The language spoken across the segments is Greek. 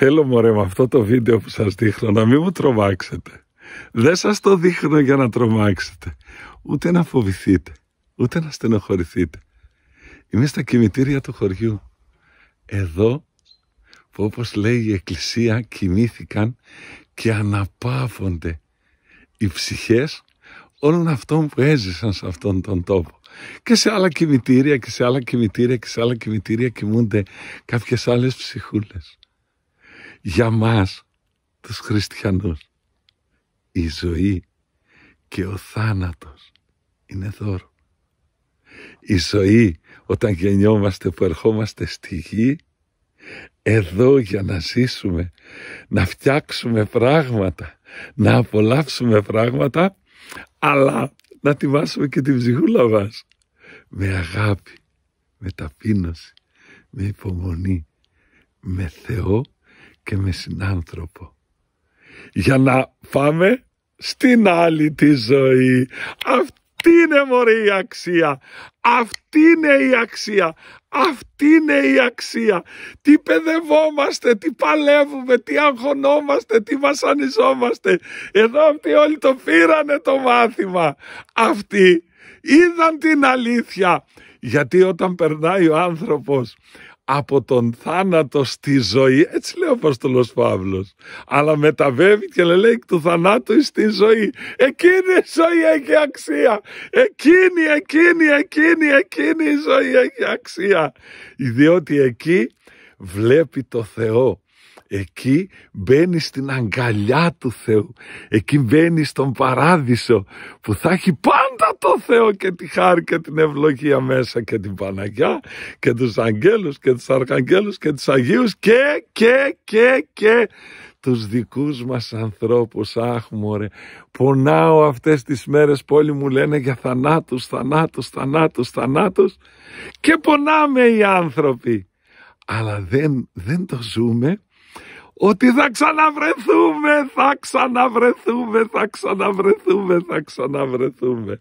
Θέλω μωρέ με αυτό το βίντεο που σας δείχνω να μην μου τρομάξετε. Δεν σας το δείχνω για να τρομάξετε. Ούτε να φοβηθείτε. Ούτε να στενοχωρηθείτε. Είμαι στα κημητήρια του χωριού. Εδώ που όπως λέει η Εκκλησία κοιμήθηκαν και αναπαύονται οι ψυχές όλων αυτών που έζησαν σε αυτόν τον τόπο. Και σε άλλα κημητήρια και σε άλλα κημητήρια και σε άλλα κημητήρια κοιμούνται κάποιες άλλες ψυχούλες για μας τους χριστιανούς. Η ζωή και ο θάνατος είναι δώρο. Η ζωή όταν γεννιόμαστε που ερχόμαστε στη γη εδώ για να ζήσουμε, να φτιάξουμε πράγματα, να απολαύσουμε πράγματα, αλλά να τιμάσουμε και την ψυχούλα μας. Με αγάπη, με ταπείνωση, με υπομονή, με Θεό και με συνάνθρωπο για να πάμε στην άλλη τη ζωή. Αυτή είναι μωρή η αξία. Αυτή είναι η αξία. Αυτή είναι η αξία. Τι παιδευόμαστε, τι παλεύουμε, τι αγχωνόμαστε, τι βασανιζόμαστε. Εδώ αυτοί όλοι το πήρανε το μάθημα. Αυτοί είδαν την αλήθεια. Γιατί όταν περνάει ο άνθρωπος από τον θάνατο στη ζωή. Έτσι λέει ο Απόστολος Παύλος. Αλλά μεταβεύει και λέει του θανάτου στη ζωή. Εκείνη η ζωή έχει αξία. Εκείνη, εκείνη, εκείνη, εκείνη η ζωή έχει αξία. Διότι εκεί βλέπει το Θεό. Εκεί μπαίνει στην αγκαλιά του Θεού. Εκεί μπαίνει στον παράδεισο που θα έχει πάρα το Θεό και τη χάρη και την ευλογία μέσα και την Παναγιά και τους αγγέλους και τους αρχαγγέλους και τους Αγίους και και και και τους δικούς μας ανθρώπους αχ μωρέ πονάω αυτές τις μέρες που όλοι μου λένε για θανάτους θανάτους θανάτους θανάτους και πονάμε οι άνθρωποι αλλά δεν, δεν το ζούμε ότι θα ξαναβρεθούμε, θα ξαναβρεθούμε, θα ξαναβρεθούμε, θα ξαναβρεθούμε.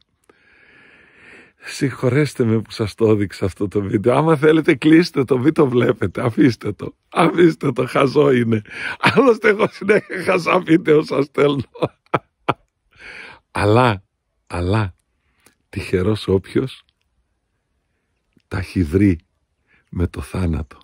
Συγχωρέστε με που σας το έδειξα αυτό το βίντεο. Άμα θέλετε κλείστε το, μην το βλέπετε. Αφήστε το. Αφήστε το, χαζό είναι. Άλλωστε εγώ συνέχεια χαζά βίντεο σας στέλνω. αλλά, αλλά, τυχερός όποιος τα έχει βρει με το θάνατο.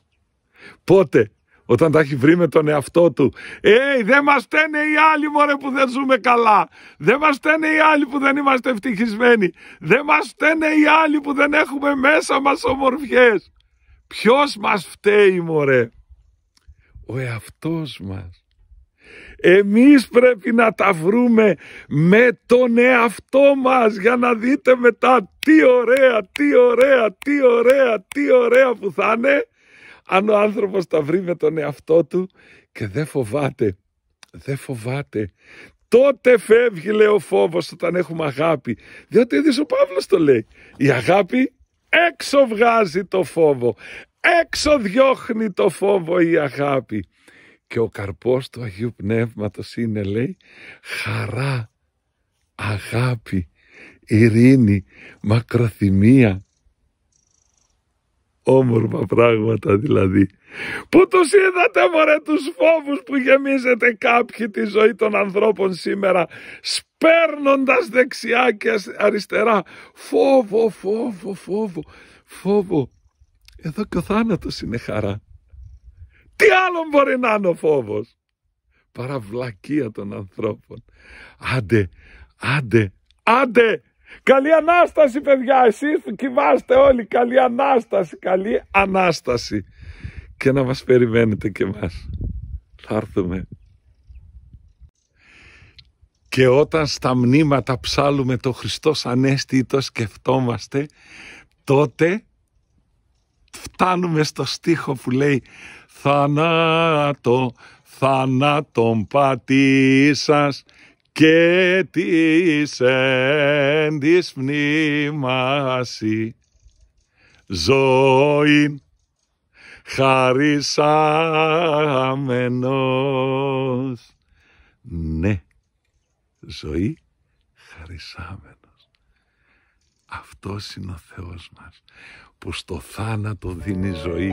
Πότε, όταν τα έχει βρει με τον εαυτό του. Ει, δεν μας στένε οι άλλοι, μωρέ, που δεν ζούμε καλά. Δεν μας στένε οι άλλοι που δεν είμαστε ευτυχισμένοι. Δεν μας στένε οι άλλοι που δεν έχουμε μέσα μας ομορφιές. Ποιος μας φταίει, μωρέ. Ο εαυτός μας. Εμείς πρέπει να τα βρούμε με τον εαυτό μας για να δείτε μετά τι ωραία, τι ωραία, τι ωραία, τι ωραία που θα είναι αν ο άνθρωπος τα βρει με τον εαυτό του και δεν φοβάται, δεν φοβάται, τότε φεύγει λέει ο φόβος όταν έχουμε αγάπη. Διότι ο Παύλος το λέει. Η αγάπη έξω βγάζει το φόβο, έξω διώχνει το φόβο η αγάπη. Και ο καρπός του Αγίου Πνεύματος είναι λέει χαρά, αγάπη, ειρήνη, μακροθυμία, όμορφα πράγματα δηλαδή. Που τους είδατε μωρέ τους φόβους που γεμίζετε κάποιοι τη ζωή των ανθρώπων σήμερα σπέρνοντας δεξιά και αριστερά. Φόβο, φόβο, φόβο, φόβο. Εδώ και ο θάνατος είναι χαρά. Τι άλλο μπορεί να είναι ο φόβος παρά βλακεία των ανθρώπων. Άντε, άντε, άντε! Καλή Ανάσταση παιδιά, εσείς κοιμάστε όλοι, καλή Ανάσταση, καλή Ανάσταση. Και να μας περιμένετε και μας. Θα έρθουμε. Και όταν στα μνήματα ψάλουμε το Χριστός Ανέστη ή το σκεφτόμαστε, τότε φτάνουμε στο στίχο που λέει «Θανάτο, θάνατον πατήσας και της εν τη ζωή χαρισάμενος. Ναι, ζωή χαρισάμενος. Αυτός είναι ο Θεός μας που στο θάνατο δίνει ζωή.